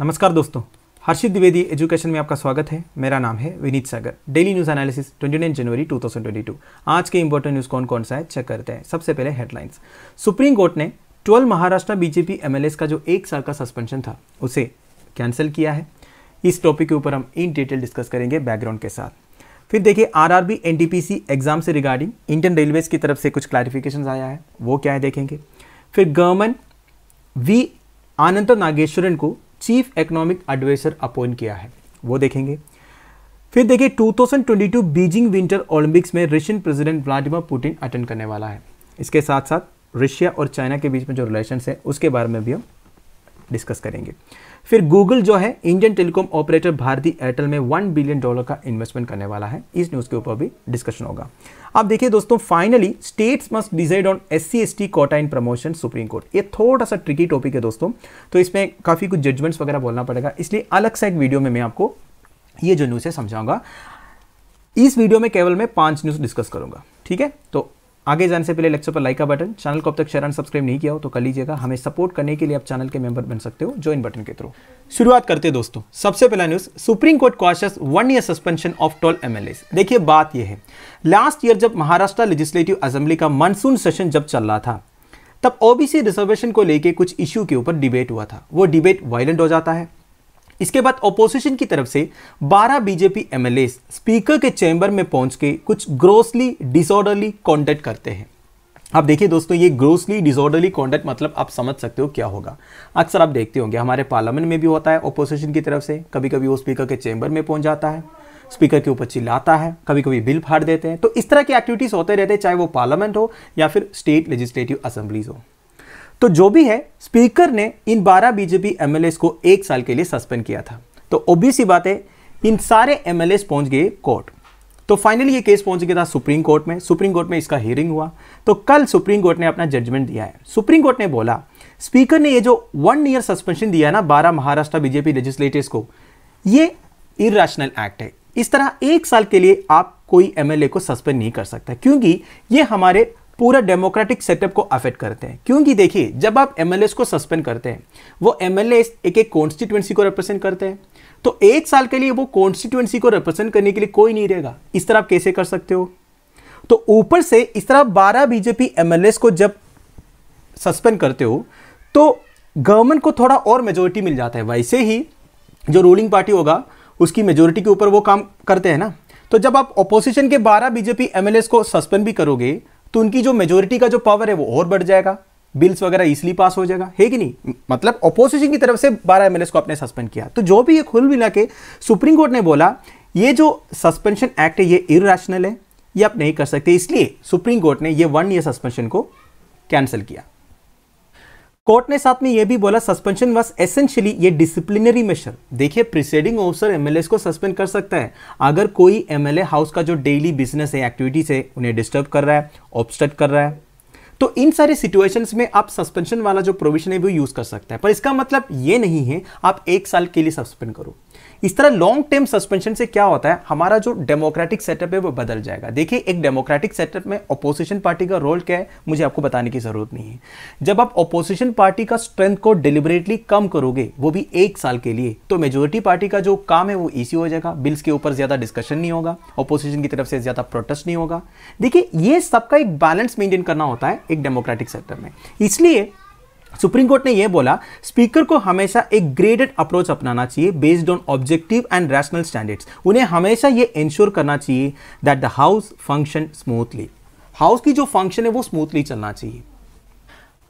नमस्कार दोस्तों हर्षित द्विवेदी एजुकेशन में आपका स्वागत है मेरा नाम है Vineet Sagar daily news analysis 29 जनवरी 2022 आज के इंपॉर्टेंट न्यूज़ कौन कौन सा है चेक करते हैं सबसे पहले हेडलाइंस सुप्रीम कोर्ट ने 12 महाराष्ट्र बीजेपी एमएलएस का जो एक साल का सस्पेंशन था उसे कैंसिल किया है इस टॉपिक के ऊपर हम इन डिटेल डिस्कस करेंगे बैकग्राउंड के साथ फिर देखिए आर आर एग्जाम से रिगार्डिंग इंडियन रेलवेज की तरफ से कुछ क्लैरिफिकेशन आया है वो क्या है देखेंगे फिर गवर्नमेंट वी आनंद नागेश्वरन को चीफ इकोनॉमिक एडवाइजर अपॉइंट किया है वो देखेंगे फिर देखिए 2022 बीजिंग विंटर ओलंपिक्स में Russian president Vladimir Putin attend करने वाला है इसके साथ साथ रशिया और चाइना के बीच में जो रिलेशन है उसके बारे में भी हम डिस्कस करेंगे फिर गूगल जो है Indian telecom operator Bharti Airtel में वन बिलियन डॉलर का इन्वेस्टमेंट करने वाला है इस न्यूज़ के ऊपर भी डिस्कशन होगा अब देखिए दोस्तों finally states must decide on S C S T quota in promotion Supreme Court ये थोड़ा सा ट्रिकी टॉपिक है दोस्तों तो इसमें काफ़ी कुछ जजमेंट्स वगैरह बोलना पड़ेगा इसलिए अलग से एक वीडियो में मैं आपको ये जो न्यूज़ है समझाऊंगा इस वीडियो में केवल मैं पांच न्यूज़ डिस्कस करूंगा ठीक है तो आगे जाने से पहले लेक्चर पर लाइक का बटन चैनल को अब तक शेयर एंड सब्सक्राइब नहीं किया हो तो कर लीजिएगा हमें सपोर्ट करने के लिए आप चैनल के मेंबर बन सकते हो ज्वाइन बटन के थ्रू शुरुआत करते हैं दोस्तों सबसे पहला news Supreme Court quashes one year suspension of twelve M देखिए बात यह है लास्ट ईयर जब महाराष्ट्र लेजिस्लेटिव असेंबली का मानसून सेशन जब चल रहा था तब ओबीसी रिजर्वेशन को लेकर कुछ इश्यू के ऊपर डिबेट हुआ था वो डिबेट वायलेंट हो जाता है इसके बाद ओपोजिशन की तरफ से 12 बीजेपी एम स्पीकर के चैम्बर में पहुंच के कुछ ग्रोसली डिसऑर्डरली कॉन्टेक्ट करते हैं आप देखिए दोस्तों ये ग्रोसली डिसऑर्डरली कॉन्टेक्ट मतलब आप समझ सकते हो क्या होगा अक्सर आप देखते होंगे हमारे पार्लियामेंट में भी होता है अपोजिशन की तरफ से कभी कभी वो स्पीकर के चैम्बर में पहुंच जाता है स्पीकर के ऊपर चिल्लाता है कभी कभी बिल फाड़ देते हैं तो इस तरह की एक्टिविटीज़ होते रहते हैं चाहे वो पार्लियामेंट हो या फिर स्टेट लेजिस्लेटिव असेंबलीज हो तो जो भी है स्पीकर ने इन 12 बीजेपी एमएलए को एक साल के लिए सस्पेंड किया था तो ओबीसी बात है इन सारे एमएलए पहुंच गए कोर्ट तो फाइनली ये केस पहुंच गया था सुप्रीम कोर्ट में सुप्रीम कोर्ट में इसका हियरिंग हुआ तो कल सुप्रीम कोर्ट ने अपना जजमेंट दिया है सुप्रीम कोर्ट ने बोला स्पीकर ने ये जो वन ईयर सस्पेंशन दिया ना बारह महाराष्ट्र बीजेपी लेजिस्लेटिव को ये इरेशनल एक्ट है इस तरह एक साल के लिए आप कोई एमएलए को सस्पेंड नहीं कर सकता क्योंकि ये हमारे पूरा डेमोक्रेटिक सेटअप को अफेक्ट करते हैं क्योंकि देखिए जब आप एम को सस्पेंड करते हैं वो एम एक एक कॉन्स्टिट्युएंसी को रिप्रेजेंट करते हैं तो एक साल के लिए वो कॉन्स्टिट्युएंसी को रिप्रेजेंट करने के लिए कोई नहीं रहेगा इस तरह आप कैसे कर सकते हो तो ऊपर से इस तरह बारह बीजेपी एम को जब सस्पेंड करते हो तो गवर्नमेंट को थोड़ा और मेजोरिटी मिल जाता है वैसे ही जो रूलिंग पार्टी होगा उसकी मेजोरिटी के ऊपर वो काम करते हैं ना तो जब आप अपोजिशन के 12 बीजेपी एमएलएस को सस्पेंड भी करोगे तो उनकी जो मेजोरिटी का जो पावर है वो और बढ़ जाएगा बिल्स वगैरह इसलिए पास हो जाएगा है कि नहीं मतलब अपोजिशन की तरफ से बारह एम को आपने सस्पेंड किया तो जो भी ये खुल मिला के सुप्रीम कोर्ट ने बोला ये जो सस्पेंशन एक्ट है ये इरेशनल है ये आप नहीं कर सकते इसलिए सुप्रीम कोर्ट ने ये वन ईयर सस्पेंशन को कैंसिल किया कोर्ट ने साथ में यह भी बोला सस्पेंशन वॉज एसेंशियली ये डिसिप्लिनरी मेशर देखिए प्रिसाइडिंग ऑफिसर एमएलए को सस्पेंड कर सकता है अगर कोई एमएलए हाउस का जो डेली बिजनेस है एक्टिविटीज है उन्हें डिस्टर्ब कर रहा है ऑब्स्ट्रक्ट कर रहा है तो इन सारे सिचुएशंस में आप सस्पेंशन वाला जो प्रोविजन है वो यूज कर सकते हैं पर इसका मतलब ये नहीं है आप एक साल के लिए सस्पेंड करो इस तरह लॉन्ग टर्म सस्पेंशन से क्या होता है हमारा जो डेमोक्रेटिक सेटअप है वो बदल जाएगा देखिए एक डेमोक्रेटिक सेटअप में अपोजिशन पार्टी का रोल क्या है मुझे आपको बताने की जरूरत नहीं है जब आप अपोजिशन पार्टी का स्ट्रेंथ को डिलिबरेटली कम करोगे वो भी एक साल के लिए तो मेजोरिटी पार्टी का जो काम है वो ईजी हो जाएगा बिल्स के ऊपर ज्यादा डिस्कशन नहीं होगा अपोजिशन की तरफ से ज्यादा प्रोटेस्ट नहीं होगा देखिए ये सबका एक बैलेंस मेंटेन करना होता है एक डेमोक्रेटिक सेटअप में इसलिए सुप्रीम कोर्ट ने यह बोला स्पीकर को हमेशा एक ग्रेडेड अप्रोच अपनाना चाहिए based on objective and rational standards उन्हें हमेशा ये इंश्योर करना चाहिए that the house function smoothly house की जो फंक्शन है वो स्मूथली चलना चाहिए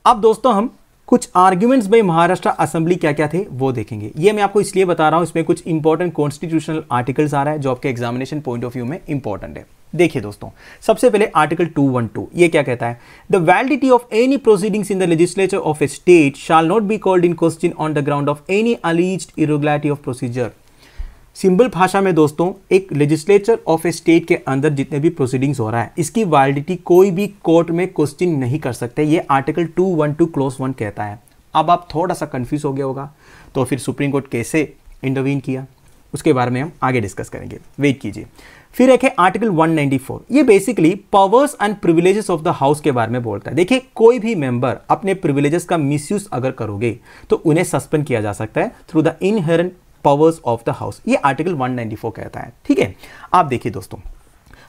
अब दोस्तों हम कुछ आर्ग्यूमेंट्स भाई महाराष्ट्र असेंबली क्या क्या थे वो देखेंगे ये मैं आपको इसलिए बता रहा हूँ इसमें कुछ इंपॉर्टेंट कॉन्स्टिट्यूशनल आर्टिकल्स आ रहा है जो आपके एग्जामिनेशन पॉइंट ऑफ व्यू में इंपॉर्टेंट है देखिए दोस्तों सबसे पहले आर्टिकल 212 ये क्या कहता है the validity of any proceedings in the legislature of a state shall not be called in question on the ground of any alleged irregularity of procedure simple भाषा में दोस्तों एक लेजिस्लेचर ऑफ ए स्टेट के अंदर जितने भी proceedings हो रहा है इसकी वैलिडिटी कोई भी कोर्ट में क्वेश्चन नहीं कर सकते ये आर्टिकल 212 क्लोज वन कहता है अब आप थोड़ा सा कंफ्यूज हो गया होगा तो फिर सुप्रीम कोर्ट कैसे इंटरवीन किया उसके बारे में हम आगे डिस्कस करेंगे वेट कीजिए फिर एक है आर्टिकल 194 ये basically powers and privileges of the house के बारे में बोलता है देखिए कोई भी मेंबर अपने प्रिविलेजेस का मिसयूज अगर करोगे तो उन्हें सस्पेंड किया जा सकता है through the inherent powers of the house ये आर्टिकल 194 कहता है ठीक है आप देखिए दोस्तों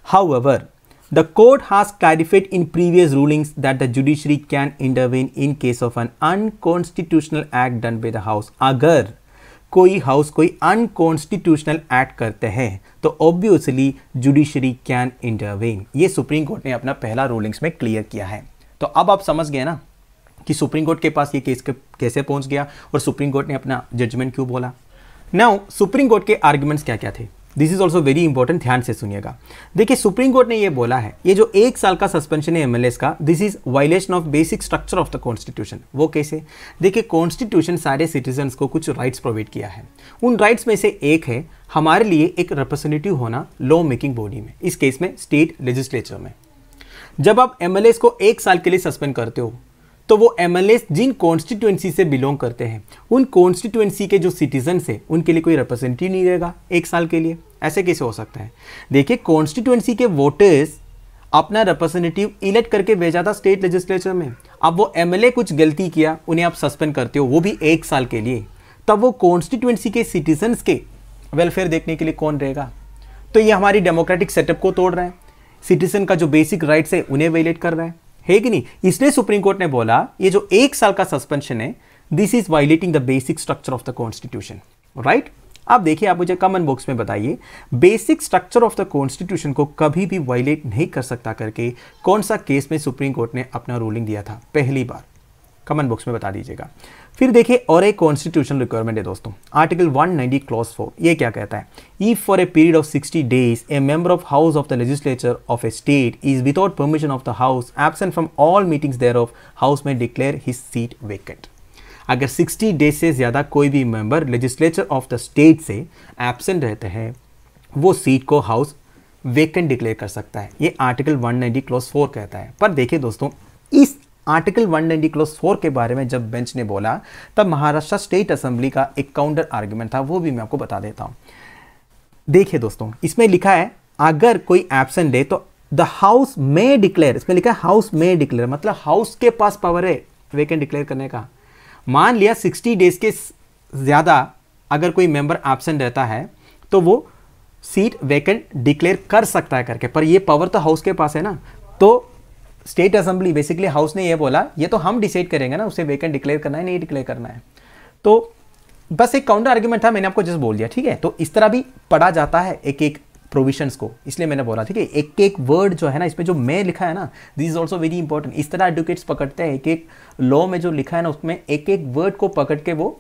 however the court has clarified in previous rulings that the judiciary can intervene in case of an unconstitutional act done by house अगर कोई हाउस कोई अनकॉन्स्टिट्यूशनल एक्ट करते हैं तो ऑब्वियसली जुडिशरी कैन इंटरवेन ये सुप्रीम कोर्ट ने अपना पहला रूलिंग्स में क्लियर किया है तो अब आप समझ गए ना कि सुप्रीम कोर्ट के पास ये केस के, कैसे पहुंच गया और सुप्रीम कोर्ट ने अपना जजमेंट क्यों बोला नाउ सुप्रीम कोर्ट के आर्ग्यूमेंट्स क्या क्या थे this is also very important ध्यान से सुनिएगा देखिए सुप्रीम कोर्ट ने यह बोला है ये जो एक साल का सस्पेंशन है एमएलएस का this is violation of basic structure of the constitution वो कैसे देखिए कॉन्स्टिट्यूशन सारे सिटीजन को कुछ राइट्स प्रोवाइड किया है उन राइट्स में से एक है हमारे लिए एक रिप्रेजेंटेटिव होना लॉ मेकिंग बॉडी में इस केस में स्टेट लेजिस्लेचर में जब आप एमएलएस को एक साल के लिए सस्पेंड करते हो तो वो एम जिन कॉन्स्टिट्यूंसी से बिलोंग करते हैं उन कॉन्स्टिट्यूएंसी के जो सिटीजन है उनके लिए कोई रिप्रेजेंटेटिव नहीं रहेगा एक साल के लिए ऐसे कैसे हो सकता है देखिए कॉन्स्टिट्यूएंसी के वोटर्स अपना रिप्रेजेंटेटिव इलेक्ट करके भेजा था स्टेट लेजिस्लेचर में अब वो एमएलए कुछ गलती किया उन्हें आप सस्पेंड करते हो वो भी एक साल के लिए तब वो कॉन्स्टिट्यूएंसी के सिटीजन्स के वेलफेयर देखने के लिए कौन रहेगा तो ये हमारी डेमोक्रेटिक सेटअप को तोड़ रहा है सिटीजन का जो बेसिक राइट्स है उन्हें वेलेट कर रहा है है कि नहीं इसलिए सुप्रीम कोर्ट ने बोला ये जो एक साल का सस्पेंशन है this is violating the basic structure of the constitution right आप देखिए आप मुझे कमेंट बॉक्स में बताइए basic structure of the constitution को कभी भी वायलेट नहीं कर सकता करके कौन सा केस में सुप्रीम कोर्ट ने अपना रूलिंग दिया था पहली बार कमेंट बॉक्स में बता दीजिएगा फिर देखिए और एक कॉन्स्टिट्यूशन रिक्वायरमेंट है दोस्तों आर्टिकल 190 क्लॉज फोर ये क्या कहता है if for a period of 60 days a member of house of the legislature of a state is without permission of the house absent from all meetings thereof house may declare his seat vacant अगर 60 days से ज़्यादा कोई भी member legislature of the state से absent रहते हैं वो seat को हाउस वेकेंट डिक्लेयर कर सकता है ये आर्टिकल 190 क्लॉज फोर कहता है पर देखिए दोस्तों इस आर्टिकल 190 क्लोज फोर के बारे में जब बेंच ने बोला तब महाराष्ट्र स्टेट असेंबली का एक काउंटर आर्ग्यूमेंट था वो भी मैं आपको बता देता हूँ देखिए दोस्तों इसमें लिखा है अगर कोई एबसेंट है तो द हाउस मे डिक्लेयर इसमें लिखा है हाउस मे डिक्लेयर मतलब हाउस के पास पावर है वेकेंट डिक्लेयर करने का मान लिया 60 डेज के ज़्यादा अगर कोई मेंबर एबसेंट रहता है तो वो सीट वेकेंट डिक्लेयर कर सकता है करके पर ये पावर तो हाउस के पास है ना तो स्टेट असेंबली बेसिकली हाउस ने ये बोला ये तो हम डिसाइड करेंगे ना उसे वेकेंट डिक्लेयर करना है नहीं डिक्लेयर करना है तो बस एक काउंटर आर्ग्यूमेंट था मैंने आपको जस्ट बोल दिया ठीक है तो इस तरह भी पढ़ा जाता है एक एक प्रोविजंस को इसलिए मैंने बोला ठीक है एक एक वर्ड जो है ना इसमें जो मैं लिखा है ना this is also very important इस तरह एडवोकेट्स पकड़ते हैं एक एक लॉ में जो लिखा है ना उसमें एक एक वर्ड को पकड़ के वो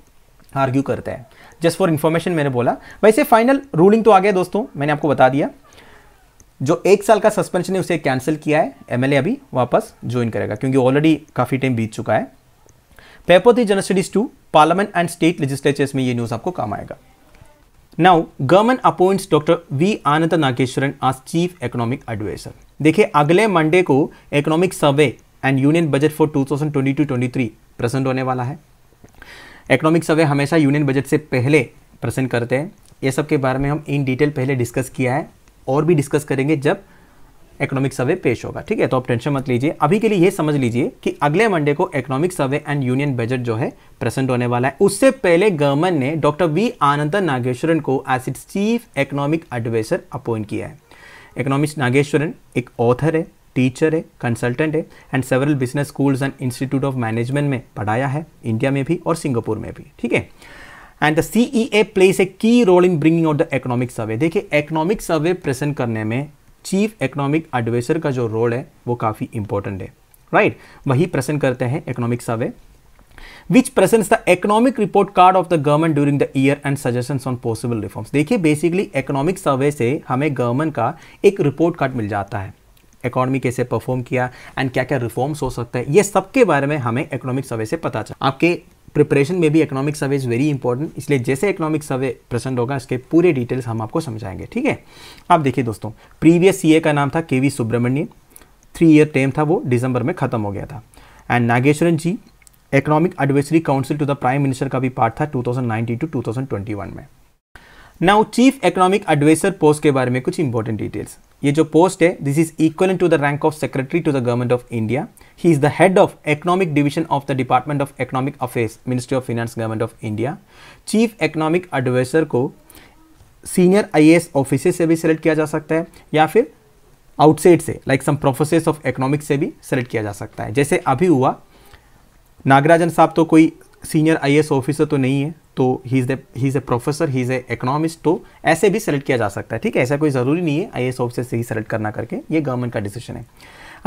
आर्ग्यू करते हैं जस्ट फॉर इन्फॉर्मेशन मैंने बोला वैसे फाइनल रूलिंग तो आ गया दोस्तों मैंने आपको बता दिया जो एक साल का सस्पेंशन है उसे कैंसिल किया है एमएलए अभी वापस ज्वाइन करेगा क्योंकि ऑलरेडी काफ़ी टाइम बीत चुका है पेपोथी general studies two parliament and state legislatures में ये न्यूज़ आपको काम आएगा now government appoints doctor V Anand Nageswaran as chief economic adviser देखिए अगले मंडे को economic survey and union budget for 2022-23 present होने वाला है इकोनॉमिक सर्वे हमेशा यूनियन बजट से पहले प्रेजेंट करते हैं ये सब के बारे में हम इन डिटेल पहले डिस्कस किया है और भी डिस्कस करेंगे जब इकोनॉमिक सर्वे पेश होगा ठीक है तो आप टेंशन मत लीजिए अभी के लिए ये समझ लीजिए कि अगले मंडे को economic survey and union budget जो है प्रेजेंट होने वाला है उससे पहले गवर्नमेंट ने डॉक्टर वी आनंद नागेश्वरन को as its chief economic adviser appoint किया है इकोनॉमिक नागेश्वरन एक ऑथर है टीचर है कंसल्टेंट है and several business schools and institute of management में पढ़ाया है इंडिया में भी और सिंगापुर में भी ठीक है and the CEA plays a key role in bringing out the economic survey देखिए इकोनॉमिक सर्वे प्रेजेंट करने में चीफ इकोनॉमिक एडवाइजर का जो रोल है वो काफ़ी इंपॉर्टेंट है राइट right? वही प्रेजेंट करते हैं economic survey which present the economic report card of the government during the year and suggestion on possible reforms देखिए बेसिकली इकोनॉमिक सर्वे से हमें गवर्नमेंट का एक रिपोर्ट कार्ड मिल जाता है इकोनॉमी कैसे परफॉर्म किया एंड क्या क्या रिफॉर्म्स हो सकते हैं ये सब के बारे में हमें इकोनॉमिक सर्वे से पता चला आपके प्रिपरेशन में भी economic survey is very important इसलिए जैसे इकोनॉमिक सर्वे प्रेजेंट होगा इसके पूरे डिटेल्स हम आपको समझाएंगे ठीक है आप देखिए दोस्तों प्रीवियस सीए का नाम था K V Subramanian three year term था वो दिसंबर में खत्म हो गया था and Nageswaran ji economic advisory council to the prime minister का भी पार्ट था टू टू टू में now chief economic adviser post के बारे में कुछ इंपॉर्टेंट डिटेल्स ये जो पोस्ट है this is equal to the rank of secretary to the government of India he is the head of economic division of the department of economic affairs ministry of finance government of India chief economic adviser को senior I officer से भी select किया जा सकता है या फिर outside से like some professors of economics से भी सेलेक्ट किया जा सकता है जैसे अभी हुआ नागराजन साहब तो कोई सीनियर एस ऑफिसर तो नहीं है तो he is he is a professor he is a economist तो ऐसे भी सेलेक्ट किया जा सकता है ठीक है ऐसा कोई ज़रूरी नहीं है आई ऑफिसर से ही सेलेक्ट करना करके ये गवर्नमेंट का डिसीजन है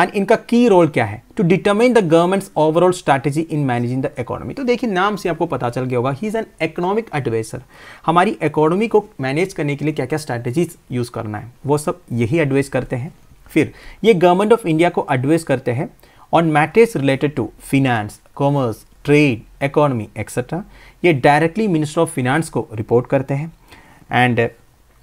एंड इनका की रोल क्या है to determine the government's overall strategy in managing the economy तो देखिए नाम से आपको पता चल गया होगा he is an economic adviser हमारी इकोनॉमी को मैनेज करने के लिए क्या क्या स्ट्रैटेजीज यूज़ करना है वो सब यही एडवाइस करते हैं फिर ये गवर्नमेंट ऑफ इंडिया को एडवाइस करते हैं on matters related to finance commerce trade economy etcetera ये डायरेक्टली मिनिस्टर ऑफ फिनांस को रिपोर्ट करते हैं एंड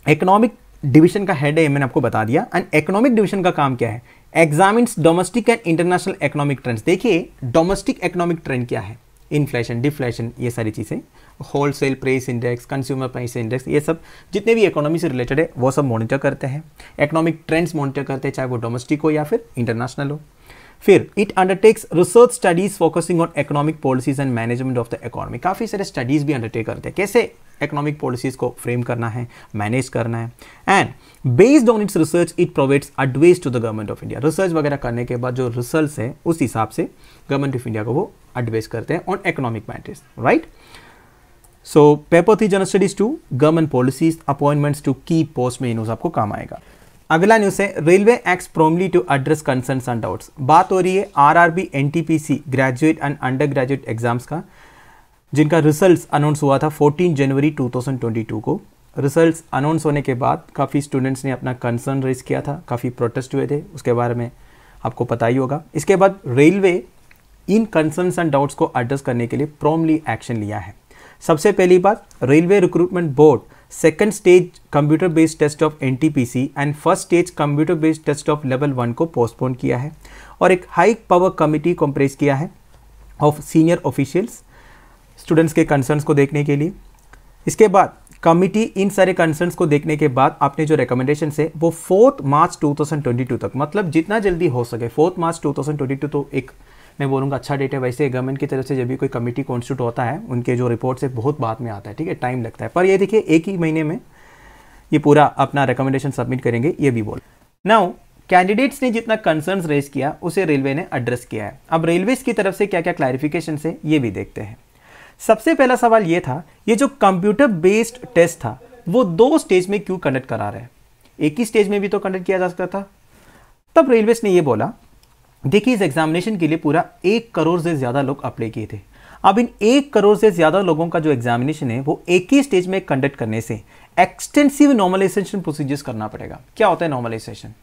इकोनॉमिक डिवीजन का हेड है मैंने आपको बता दिया एंड इकोनॉमिक डिवीजन का काम क्या है examines domestic and international economic trends देखिए डोमेस्टिक इकोनॉमिक ट्रेंड क्या है इन्फ्लेशन डिफ्लेशन ये सारी चीज़ें wholesale price index consumer price index ये सब जितने भी इकोनॉमी से रिलेटेड है वो सब मॉनिटर करते हैं इकोनॉमिक ट्रेंड्स मॉनिटर करते हैं चाहे वो डोमेस्टिक हो या फिर इंटरनेशनल हो फिर it undertakes research studies focusing on economic policies and management of the economy काफ़ी सारे स्टडीज़ भी अंडरटेक करते हैं कैसे इकोनॉमिक पॉलिसीज़ को फ्रेम करना है मैनेज करना है and based on its research it provides advice to the government of India research वगैरह करने के बाद जो रिसर्च है उस हिसाब से गवर्नमेंट ऑफ इंडिया को वो एडवाइस करते हैं on economic matters right so paper थी general studies two government policies appointments to key post में इन आपको काम आएगा अगला न्यूज़ है railway acts promptly to address concerns and doubts बात हो रही है RRB NTPC graduate and undergraduate exams का जिनका रिजल्ट्स अनाउंस हुआ था 14 जनवरी 2022 को रिजल्ट्स अनाउंस होने के बाद काफ़ी स्टूडेंट्स ने अपना कंसर्न रेज किया था काफ़ी प्रोटेस्ट हुए थे उसके बारे में आपको पता ही होगा इसके बाद रेलवे इन कंसर्न्स एंड डाउट्स को एड्रेस करने के लिए प्रोमली एक्शन लिया है सबसे पहली बात railway recruitment board second stage computer based test of N and first stage computer based test of level one को पोस्टपोन किया है और एक हाई पावर कमिटी कंप्रेस किया है ऑफ सीनियर ऑफिशियल्स स्टूडेंट्स के कंसर्न्स को देखने के लिए इसके बाद कमिटी इन सारे कंसर्न्स को देखने के बाद आपने जो रिकमेंडेशन है वो फोर्थ मार्च 2022 तक मतलब जितना जल्दी हो सके फोर्थ मार्च 2022 तो एक मैं बोलूँगा अच्छा डेट है वैसे गवर्नमेंट की तरफ से जब भी कोई कमेटी कॉन्स्टिट्यूट होता है उनके जो रिपोर्ट से बहुत बाद में आता है ठीक है टाइम लगता है पर ये देखिए एक ही महीने में ये पूरा अपना रिकमेंडेशन सबमिट करेंगे ये भी बोल नाउ कैंडिडेट्स ने जितना कंसर्न्स रेज किया उसे रेलवे ने एड्रेस किया है अब रेलवेज की तरफ से क्या क्या क्लैरिफिकेशन है ये भी देखते हैं सबसे पहला सवाल ये था ये जो कंप्यूटर बेस्ड टेस्ट था वो दो स्टेज में क्यों कंडक्ट करा रहे हैं एक ही स्टेज में भी तो कंडक्ट किया जा सकता था तब रेलवेज ने ये बोला देखिए इस एग्जामिनेशन के लिए पूरा एक करोड़ से ज़्यादा लोग अप्लाई किए थे अब इन एक करोड़ से ज़्यादा लोगों का जो एग्जामिनेशन है वो एक ही स्टेज में कंडक्ट करने से एक्सटेंसिव नॉर्मलाइजेशन प्रोसीजर्स करना पड़ेगा क्या होता है नॉर्मलाइजेशन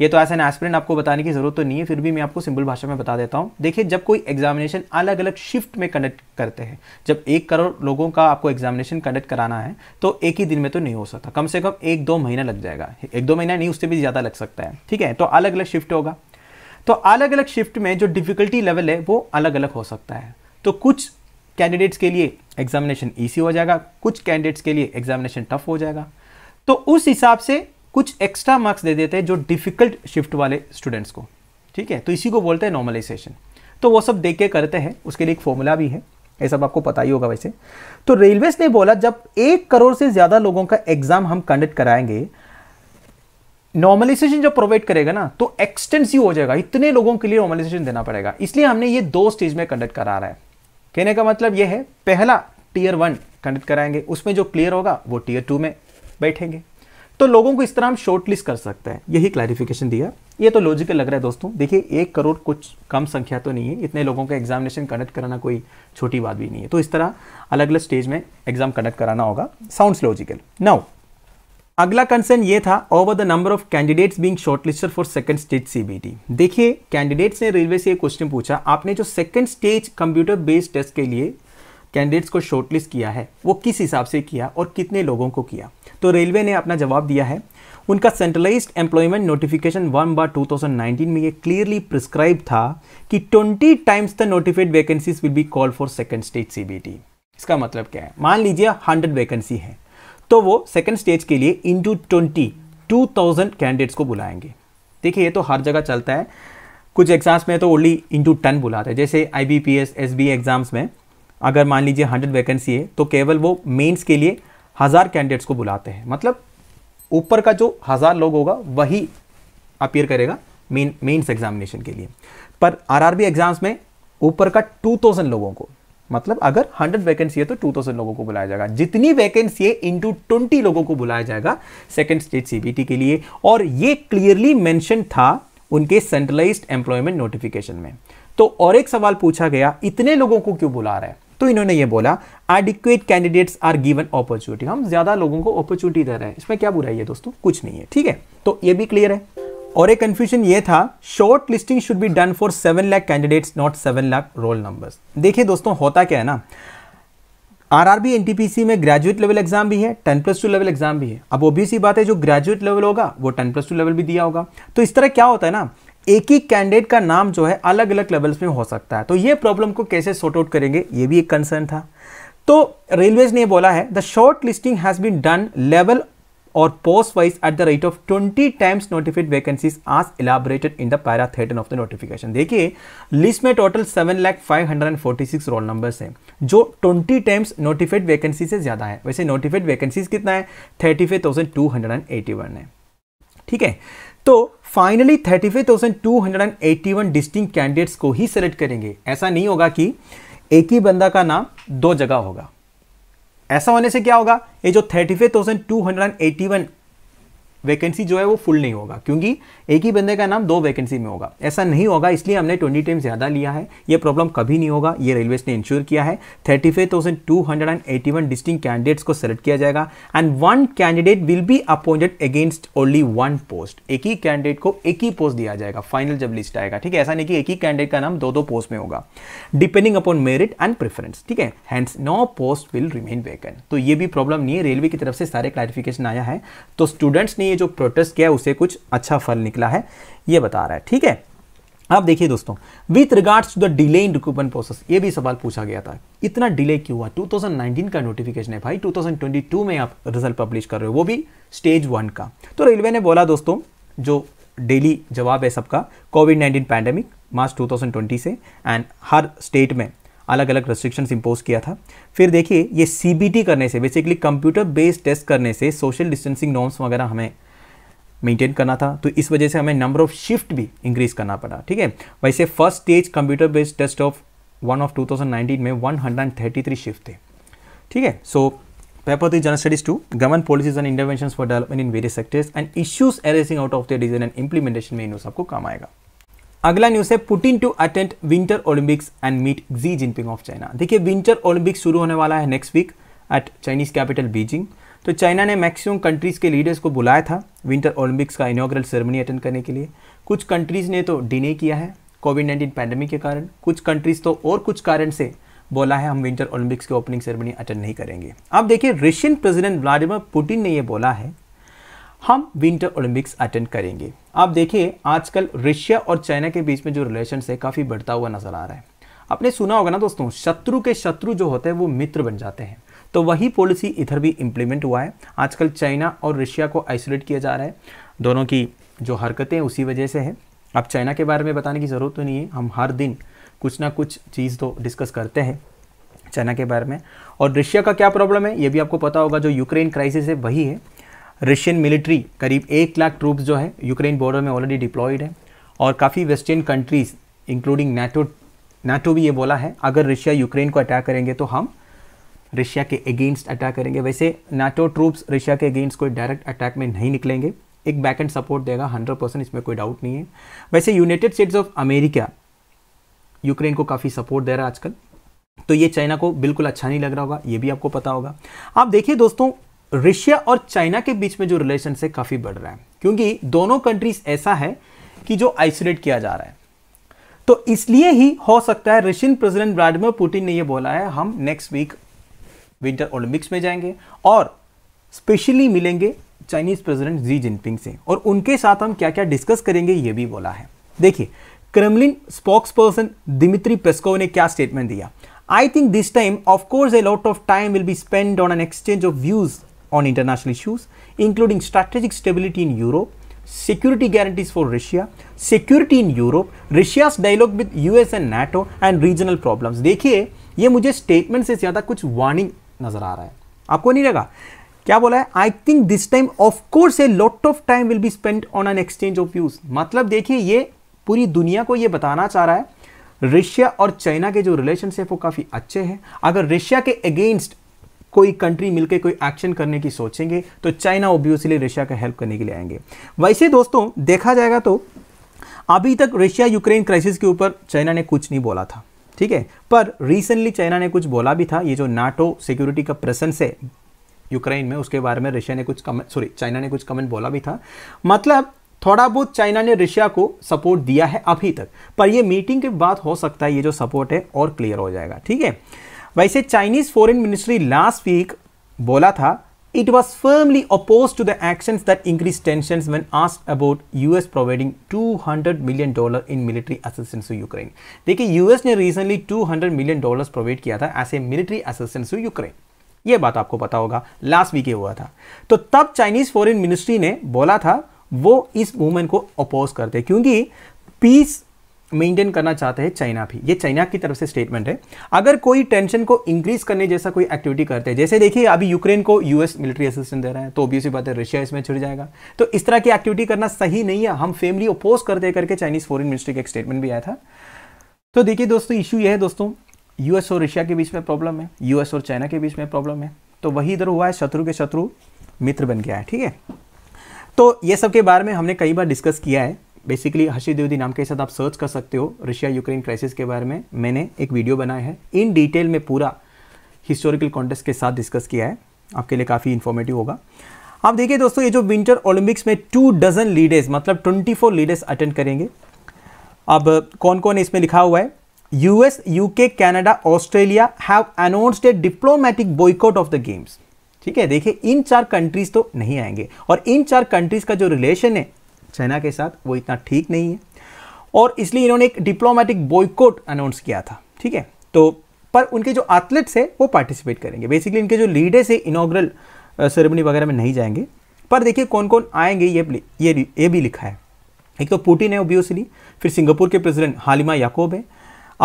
ये तो ऐसा एस्पिरेंट आपको बताने की ज़रूरत तो नहीं है फिर भी मैं आपको सिंपल भाषा में बता देता हूं देखिए जब कोई एग्जामिनेशन अलग अलग शिफ्ट में कंडक्ट करते हैं जब एक करोड़ लोगों का आपको एग्जामिनेशन कंडक्ट कराना है तो एक ही दिन में तो नहीं हो सकता कम से कम एक दो महीना लग जाएगा एक दो महीना नहीं उससे भी ज़्यादा लग सकता है ठीक है तो अलग अलग शिफ्ट होगा तो अलग अलग शिफ्ट में जो डिफिकल्टी लेवल है वो अलग अलग हो सकता है तो कुछ कैंडिडेट्स के लिए एग्जामिनेशन ईजी हो जाएगा कुछ कैंडिडेट्स के लिए एग्जामिनेशन टफ हो जाएगा तो उस हिसाब से कुछ एक्स्ट्रा मार्क्स दे देते हैं जो डिफिकल्ट शिफ्ट वाले स्टूडेंट्स को ठीक है तो इसी को बोलते हैं नॉर्मलाइजेशन तो वो सब देख के करते हैं उसके लिए एक फॉर्मूला भी है ये सब आपको पता ही होगा वैसे तो रेलवेज ने बोला जब एक करोड़ से ज़्यादा लोगों का एग्ज़ाम हम कंडक्ट कराएंगे नॉर्मलाइजेशन जब प्रोवाइड करेगा ना तो एक्सटेंसिव हो जाएगा इतने लोगों के लिए नॉर्मलाइजेशन देना पड़ेगा इसलिए हमने ये दो स्टेज में कंडक्ट करा रहा है कहने का मतलब ये है पहला टीयर वन कंडक्ट कराएंगे उसमें जो क्लियर होगा वो टीयर टू में बैठेंगे तो लोगों को इस तरह हम शॉर्ट लिस्ट कर सकते हैं यही क्लैरिफिकेशन दिया ये तो लॉजिकल लग रहा है दोस्तों देखिए एक करोड़ कुछ कम संख्या तो नहीं है इतने लोगों का एग्जामिनेशन कंडक्ट कराना कोई छोटी बात भी नहीं है तो इस तरह अलग अलग स्टेज में एग्जाम कंडक्ट कराना होगा साउंड्स लॉजिकल नाउ अगला कंसर्न ये था over the number of candidates being shortlisted for second stage CBT देखिए कैंडिडेट्स ने रेलवे से ये क्वेश्चन पूछा आपने जो second stage computer based test के लिए कैंडिडेट्स को शॉर्टलिस्ट किया है वो किस हिसाब से किया और कितने लोगों को किया तो रेलवे ने अपना जवाब दिया है उनका centralise employment notification one bar two में ये क्लियरली प्रिस्क्राइब था कि twenty times the notified vacancies will be call for second stage CBT इसका मतलब क्या है मान लीजिए हंड्रेड वैकेंसी है तो वो सेकेंड स्टेज के लिए into twenty two thousand candidates को बुलाएंगे देखिए ये तो हर जगह चलता है कुछ एग्जाम्स में तो ओनली इंटू टेन बुलाते हैं जैसे I B P S S B exams में अगर मान लीजिए हंड्रेड वैकेंसी है तो केवल वो मेन्स के लिए हज़ार कैंडिडेट्स को बुलाते हैं मतलब ऊपर का जो हज़ार लोग होगा वही अपियर करेगा मेन मेन्स एग्जामिनेशन के लिए पर आरआरबी एग्ज़ाम्स में ऊपर का टू थाउजेंड लोगों को मतलब अगर 100 वैकेंसी है तो 2000 लोगों को बुलाया जाएगा जितनी वैकेंसी है इनटू 20 लोगों को बुलाया जाएगा सेकंड स्टेज सीबीटी के लिए और ये क्लियरली मेंशन था उनके सेंट्रलाइज्ड एम्प्लॉयमेंट नोटिफिकेशन में तो और एक सवाल पूछा गया इतने लोगों को क्यों बुला रहे हैं तो इन्होंने ये बोला adequate candidates are given opportunity हम ज्यादा लोगों को अपॉर्चुनिटी दे रहे हैं इसमें क्या बुराई है दोस्तों कुछ नहीं है ठीक है तो ये भी क्लियर है और एक कन्फ्यूजन ये था shortlisting should be done for seven lakh candidates not seven lakh roll numbers देखिए दोस्तों होता क्या है ना R R B N T P C में ग्रेजुएट लेवल एग्जाम भी है ten plus two level exam भी है अब ओबी सी बात है जो ग्रेजुएट लेवल होगा वो टेन प्लस टू लेवल भी दिया होगा तो इस तरह क्या होता है ना एक ही कैंडिडेट का नाम जो है अलग अलग लेवल्स में हो सकता है तो ये प्रॉब्लम को कैसे सॉर्ट आउट करेंगे ये भी एक कंसर्न था तो रेलवेज ने बोला है the shortlisting has been done level or post wise at the rate of 20 times notified vacancies as elaborated in the para 13 of the notification देखिए लिस्ट में टोटल 7 लाख 546 रोल नंबर्स हैं जो 20 times notified vacancy से ज़्यादा है वैसे notified vacancies कितना है 35,281 है ठीक है तो फाइनली 35,281 डिस्टिंग कैंडिडेट्स को ही सेलेक्ट करेंगे ऐसा नहीं होगा कि एक ही बंदा का नाम दो जगह होगा ऐसा होने से क्या होगा ये जो thirty five thousand two hundred and eighty one vacancy जो है वो फुल नहीं होगा क्योंकि एक ही बंदे का नाम दो वैकेंसी में होगा ऐसा नहीं होगा इसलिए हमने ट्वेंटी टाइम ज़्यादा लिया है ये प्रॉब्लम कभी नहीं होगा ये रेलवे ने इंश्योर किया है thirty five thousand two hundred and eighty one distinct candidates को सेलेक्ट किया जाएगा and one candidate will be appointed against only one post एक ही कैंडिडेट को एक ही पोस्ट दिया जाएगा फाइनल जब लिस्ट आएगा ठीक है ऐसा नहीं कि एक ही कैंडिडेट का नाम दो दो पोस्ट में होगा depending upon merit and preference ठीक है no post will remain vacant तो ये भी प्रॉब्लम नहीं है रेलवे की तरफ से सारे क्लैरिफिकेशन आया है तो स्टूडेंट्स ने ये जो प्रोटेस्ट किया उसे कुछ अच्छा फल निकला है ये बता रहा है ठीक है आप देखिए दोस्तों with regards to the delay in recruitment process ये भी सवाल पूछा गया था इतना डिले क्यों हुआ 2019 का नोटिफिकेशन है भाई 2022 में आप रिजल्ट पब्लिश कर रहे हो वो भी स्टेज वन का तो रेलवे ने बोला दोस्तों जो डेली जवाब है सबका कोविड 19 पैंडेमिक मार्च 2020 से एंड हर स्टेट में अलग अलग रेस्ट्रिक्शंस इम्पोज किया था फिर देखिए ये सी करने से बेसिकली कंप्यूटर बेस्ड टेस्ट करने से सोशल डिस्टेंसिंग नॉर्म्स वगैरह हमें मेंटेन करना था तो इस वजह से हमें नंबर ऑफ शिफ्ट भी इंक्रीज करना पड़ा ठीक है वैसे first stage computer based test of one of 2019 में 133 शिफ्ट थे ठीक है सो पेपर थी general studies two government policies and interventions for development in various sectors and issues arising out of the design and implementation में इन सबको काम आएगा अगला न्यूज है Putin to attend Winter Olympics and meet Xi Jinping of China देखिए Winter Olympics शुरू होने वाला है next week at Chinese capital Beijing तो चाइना ने मैक्सिमम कंट्रीज़ के लीडर्स को बुलाया था विंटर ओलंपिक्स का इनोग्रल सेरेमनी अटेंड करने के लिए कुछ कंट्रीज़ ने तो डिले किया है कोविड नाइन्टीन पैंडमिक के कारण कुछ कंट्रीज़ तो और कुछ कारण से बोला है हम विंटर ओलंपिक्स के ओपनिंग सेरेमनी अटेंड नहीं करेंगे अब देखिए रशियन प्रेसिडेंट व्लादिमिर पुटिन ने यह बोला है हम विंटर ओलंपिक्स अटेंड करेंगे आप देखिए आजकल रशिया और चाइना के बीच में जो रिलेशन है काफ़ी बढ़ता हुआ नजर आ रहा है आपने सुना होगा ना दोस्तों शत्रु के शत्रु जो होते हैं वो मित्र बन जाते हैं तो वही पॉलिसी इधर भी इम्प्लीमेंट हुआ है आजकल चाइना और रशिया को आइसोलेट किया जा रहा है दोनों की जो हरकतें उसी वजह से है अब चाइना के बारे में बताने की ज़रूरत तो नहीं है हम हर दिन कुछ ना कुछ चीज़ तो डिस्कस करते हैं चाइना के बारे में और रशिया का क्या प्रॉब्लम है ये भी आपको पता होगा जो यूक्रेन क्राइसिस है वही है रशियन मिलिट्री करीब एक लाख ट्रूप्स जो है यूक्रेन बॉर्डर में ऑलरेडी डिप्लॉयड है और काफ़ी western countries including NATO NATO भी ये बोला है अगर रशिया यूक्रेन को अटैक करेंगे तो हम रशिया के अगेंस्ट अटैक करेंगे वैसे नैटो ट्रूप्स रशिया के अगेंस्ट कोई डायरेक्ट अटैक में नहीं निकलेंगे एक बैक एंड सपोर्ट देगा हंड्रेड परसेंट इसमें कोई डाउट नहीं है वैसे United States of America Ukraine को काफ़ी सपोर्ट दे रहा है आजकल तो ये चाइना को बिल्कुल अच्छा नहीं लग रहा होगा ये भी आपको पता होगा आप देखिए दोस्तों रशिया और चाइना के बीच में जो रिलेशन है काफ़ी बढ़ रहा है क्योंकि दोनों कंट्रीज ऐसा है कि जो आइसोलेट किया जा रहा है तो इसलिए ही हो सकता है रशियन प्रेसिडेंट व्लादिमिर पुतिन ने यह बोला है हम नेक्स्ट वीक विंटर ओलंपिक्स में जाएंगे और स्पेशली मिलेंगे चाइनीज प्रेसिडेंट जी जिनपिंग से और उनके साथ हम क्या क्या डिस्कस करेंगे ये भी बोला है देखिए Kremlin spokesperson Dmitry Peskov ने क्या स्टेटमेंट दिया I think this time of course a lot of time will be spend on an exchange of views on international issues, including strategic stability in Europe, security guarantees for Russia, security in Europe, Russia's dialogue with US and NATO and regional problems. dekhiye ye mujhe statement se zyada kuch warning nazar aa raha hai aapko nahi laga क्या बोला है I think this time of course a lot of time will be spend on an exchange of views मतलब देखिए ये पूरी दुनिया को ये बताना चाह रहा है रशिया और चाइना के जो रिलेशनशिप वो काफ़ी अच्छे हैं अगर रशिया के अगेंस्ट कोई कंट्री मिलकर कोई एक्शन करने की सोचेंगे तो चाइना ओब्वियसली रशिया का हेल्प करने के लिए आएंगे वैसे दोस्तों देखा जाएगा तो अभी तक रशिया यूक्रेन क्राइसिस के ऊपर चाइना ने कुछ नहीं बोला था ठीक है पर रिसेंटली चाइना ने कुछ बोला भी था ये जो नाटो सिक्योरिटी का प्रेजेंस है यूक्रेन में उसके बारे में रशिया ने कुछ कमेंट सॉरी चाइना ने कुछ कमेंट बोला भी था मतलब थोड़ा बहुत चाइना ने रशिया को सपोर्ट दिया है अभी तक पर यह मीटिंग के बाद हो सकता है ये जो सपोर्ट है और क्लियर हो जाएगा ठीक है वैसे Chinese foreign ministry last week बोला था It was firmly opposed to the actions that increased tensions when asked about US providing 200 million dollar in military assistance to Ukraine देखिए यूएस ने रिसेंटली 200 मिलियन डॉलर्स प्रोवाइड किया था as a military assistance to Ukraine ये बात आपको पता होगा last week ये हुआ था तो तब चाइनीज फॉरेन मिनिस्ट्री ने बोला था वो इस मूवमेंट को अपोज करते क्योंकि पीस मेंटेन करना चाहते हैं चाइना भी ये चाइना की तरफ से स्टेटमेंट है अगर कोई टेंशन को इंक्रीज करने जैसा कोई एक्टिविटी करते हैं जैसे देखिए अभी यूक्रेन को यूएस मिलिट्री असिस्टेंस दे रहा है तो भी बात है रशिया इसमें छिड़ जाएगा तो इस तरह की एक्टिविटी करना सही नहीं है हम फेमली अपोज कर दे करके चाइनीज फॉरन मिनिस्ट्री का एक स्टेटमेंट भी आया था तो देखिए दोस्तों इशू यह है दोस्तों यूएस और रशिया के बीच में प्रॉब्लम है यूएस और चाइना के बीच में प्रॉब्लम है तो वही इधर हुआ है शत्रु के शत्रु मित्र बन गया है ठीक है तो ये सब के बारे में हमने कई बार डिस्कस किया है बेसिकली हर्षित द्विवेदी नाम के साथ आप सर्च कर सकते हो रशिया यूक्रेन क्राइसिस के बारे में मैंने एक वीडियो बनाया है इन डिटेल में पूरा हिस्टोरिकल कॉन्टेस्ट के साथ डिस्कस किया है आपके लिए काफ़ी इन्फॉर्मेटिव होगा आप देखिए दोस्तों ये जो विंटर ओलंपिक्स में टू डजन लीडर्स मतलब ट्वेंटी फोर लीडर्स अटेंड करेंगे अब कौन कौन इसमें लिखा हुआ है US UK Canada Australia have announced a diplomatic boycott of the games ठीक है देखिए इन चार कंट्रीज तो नहीं आएंगे और इन चार कंट्रीज का जो रिलेशन है चाइना के साथ वो इतना ठीक नहीं है और इसलिए इन्होंने एक डिप्लोमेटिक बॉयकॉट अनाउंस किया था ठीक है तो पर उनके जो एथलेट्स हैं वो पार्टिसिपेट करेंगे बेसिकली इनके जो लीडर्स है इनाग्रल सेरेमनी वगैरह में नहीं जाएंगे पर देखिए कौन कौन आएंगे ये ये ये भी लिखा है एक तो पुटिन है ओबियसली फिर सिंगापुर के प्रेसिडेंट हालिमा याकूब है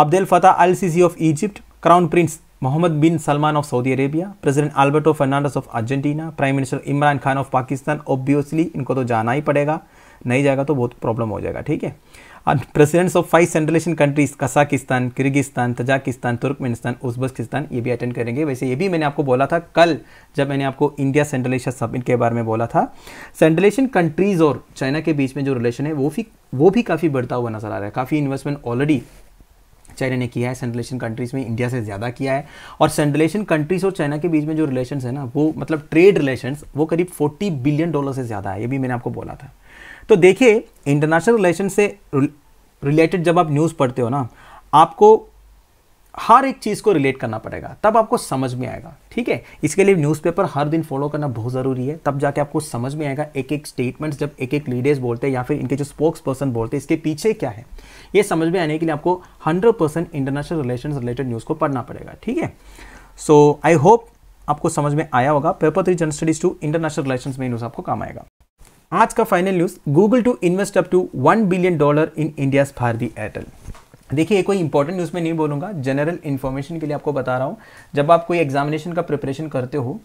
Abdel Fattah al Sisi of Egypt crown prince Mohammed bin Salman of Saudi Arabia president Alberto Fernandez of Argentina prime minister Imran Khan of Pakistan obviously इनको तो जाना ही पड़ेगा नहीं जाएगा तो बहुत प्रॉब्लम हो जाएगा ठीक है presidents of five Central Asian countries Kazakhstan Kyrgyzstan Tajikistan Turkmenistan Uzbekistan ये भी अटेंड करेंगे वैसे ये भी मैंने आपको बोला था कल जब मैंने आपको इंडिया सेंट्रल एशिया समिट के बारे में बोला था सेंट्रल एशियन कंट्रीज़ और चाइना के बीच में जो रिलेशन है वो भी वो भी काफ़ी बढ़ता हुआ नजर आ रहा है काफ़ी इन्वेस्टमेंट ऑलरेडी चाइना ने किया है सेंट्रल एशियन कंट्रीज़ में इंडिया से ज़्यादा किया है और सेंट्रल एशियन कंट्रीज़ और चाइना के बीच में जो रिलेशन है ना वो मतलब ट्रेड रिलेशन वो करीब फोर्टी बिलियन डॉलर से ज़्यादा है ये भी मैंने आपको बोला था तो देखिए इंटरनेशनल रिलेशन से रिलेटेड जब आप न्यूज़ पढ़ते हो ना आपको हर एक चीज़ को रिलेट करना पड़ेगा तब आपको समझ में आएगा ठीक है इसके लिए न्यूज़पेपर हर दिन फॉलो करना बहुत ज़रूरी है तब जाके आपको समझ में आएगा एक एक स्टेटमेंट्स जब एक एक लीडर्स बोलते हैं या फिर इनके जो स्पोक्स पर्सन बोलते हैं इसके पीछे क्या है ये समझ में आने के लिए आपको hundred percent international relation related news को पढ़ना पड़ेगा ठीक है सो आई होप आपको समझ में आया होगा paper three general studies two international relation में न्यूज़ आपको काम आएगा आज का final news Google to invest up to one billion dollar in India the Airtel देखिए कोई इंपॉर्टेंट न्यूज़ में नहीं बोलूँगा जनरल इन्फॉर्मेशन के लिए आपको बता रहा हूँ जब आप कोई एग्जामिनेशन का प्रिपरेशन करते हो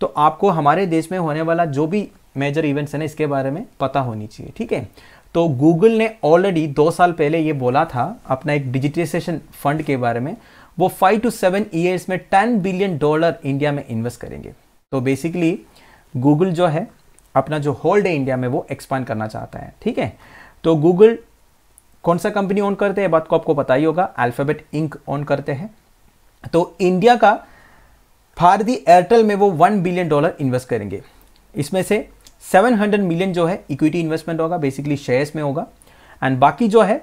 तो आपको हमारे देश में होने वाला जो भी मेजर इवेंट्स है ना इसके बारे में पता होनी चाहिए ठीक है तो गूगल ने ऑलरेडी दो साल पहले ये बोला था अपना एक डिजिटाइजेशन फंड के बारे में वो फाइव टू सेवन ईयर्स में टेन बिलियन डॉलर इंडिया में इन्वेस्ट करेंगे तो बेसिकली गूगल जो है अपना जो होल्ड है इंडिया में वो एक्सपांड करना चाहता है ठीक है तो गूगल कौन सा कंपनी ऑन करते हैं बात को आपको पता ही होगा अल्फाबेट इंक ऑन करते हैं तो इंडिया का भारती एयरटेल में वो वन बिलियन डॉलर इन्वेस्ट करेंगे इसमें से हंड्रेड मिलियन जो है इक्विटी इन्वेस्टमेंट होगा बेसिकली शेयर्स में होगा एंड बाकी जो है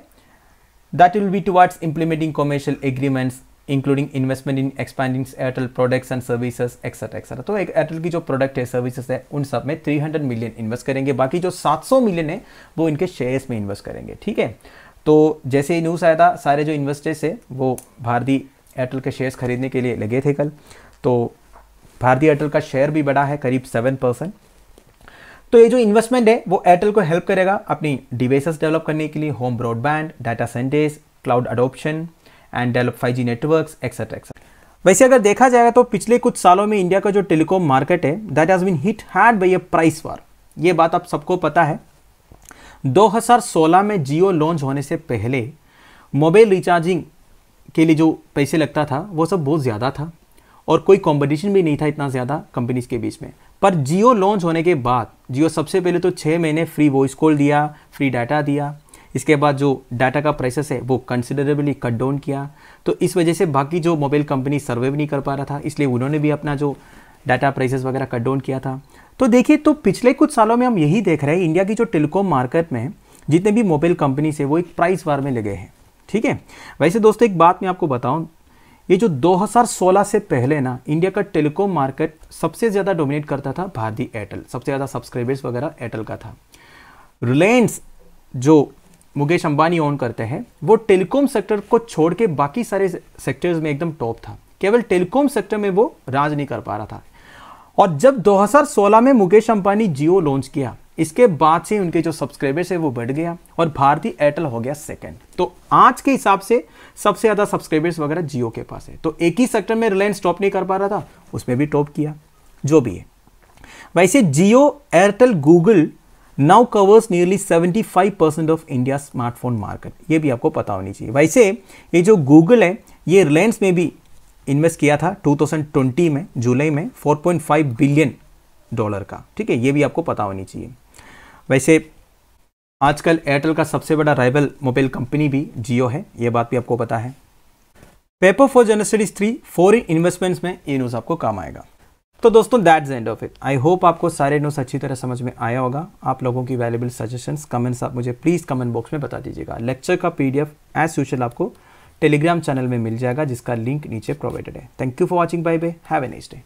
that will be towards implementing commercial agreements including investment in expanding Airtel products and services etcetera etcetera तो एक एयरटेल की जो प्रोडक्ट है सर्विसेज है उन सब में 300 मिलियन इन्वेस्ट करेंगे बाकी जो 700 मिलियन है वो इनके शेयर्स में इन्वेस्ट करेंगे ठीक है तो जैसे ही न्यूज़ आया था सारे जो इन्वेस्टर्स है वो भारतीय एयरटेल के शेयर्स खरीदने के लिए लगे थे कल तो भारतीय एयरटेल का शेयर भी बढ़ा है करीब सेवन परसेंट तो ये जो इन्वेस्टमेंट है वो एयरटेल को हेल्प करेगा अपनी डिवाइसेस डेवलप करने के लिए home broadband data centres cloud adoption and develop five G network etcetera etcetera वैसे अगर देखा जाएगा तो पिछले कुछ सालों में इंडिया का जो टेलीकॉम मार्केट है that has been hit hard by a price war ये बात आप सबको पता है 2016 में जियो लॉन्च होने से पहले मोबाइल रिचार्जिंग के लिए जो पैसे लगता था वो सब बहुत ज़्यादा था और कोई कंपटीशन भी नहीं था इतना ज़्यादा कंपनीज के बीच में पर जियो लॉन्च होने के बाद जियो सबसे पहले तो छः महीने फ्री वॉइस कॉल दिया फ्री डाटा दिया इसके बाद जो डाटा का प्राइसेस है वो कंसिडरेबली कट डाउन किया तो इस वजह से बाकी जो मोबाइल कंपनी सर्वे भी नहीं कर पा रहा था इसलिए उन्होंने भी अपना जो डाटा प्राइसेस वगैरह कट डाउन किया था तो देखिए तो पिछले कुछ सालों में हम यही देख रहे हैं इंडिया की जो टेलीकॉम मार्केट में जितने भी मोबाइल कंपनीज है वो एक प्राइस वार में लगे हैं ठीक है वैसे दोस्तों एक बात मैं आपको बताऊं ये जो 2016 से पहले ना इंडिया का टेलीकॉम मार्केट सबसे ज़्यादा डोमिनेट करता था भारतीय एयरटेल सबसे ज़्यादा सब्सक्राइबर्स वगैरह एयरटेल का था रिलायंस जो मुकेश अंबानी ओन करते हैं वो टेलीकॉम सेक्टर को छोड़ के बाकी सारे सेक्टर्स में एकदम टॉप था केवल टेलीकॉम सेक्टर में वो राज नहीं कर पा रहा था और जब 2016 में मुकेश अंबानी जियो लॉन्च किया इसके बाद से उनके जो सब्सक्राइबर्स है वो बढ़ गया और भारतीय एयरटेल हो गया सेकंड तो आज के हिसाब से सबसे ज़्यादा सब्सक्राइबर्स वगैरह जियो के पास है तो एक ही सेक्टर में रिलायंस टॉप नहीं कर पा रहा था उसमें भी टॉप किया जो भी है वैसे Jio Airtel Google nearly seventy five 75% of India smartphone market ये भी आपको पता होनी चाहिए वैसे ये जो गूगल है ये रिलायंस में भी इन्वेस्ट किया था 2020 में जुलाई में 4.5 बिलियन डॉलर का ठीक है ये भी आपको पता होनी चाहिए वैसे आजकल एयरटेल का सबसे बड़ा राइवल मोबाइल कंपनी भी जियो है ये बात भी आपको पता है paper four general studies three foreign investments में ये न्यूज़ आपको काम आएगा तो दोस्तों that's end of it I hope आपको सारे नोट्स अच्छी तरह समझ में आया होगा आप लोगों की वैल्यूबल सजेशंस कमेंट्स आप मुझे प्लीज़ कमेंट बॉक्स में बता दीजिएगा लेक्चर का पीडीएफ एज यूजल आपको टेलीग्राम चैनल में मिल जाएगा जिसका लिंक नीचे प्रोवाइडेड है thank you for watching bye bye have a next day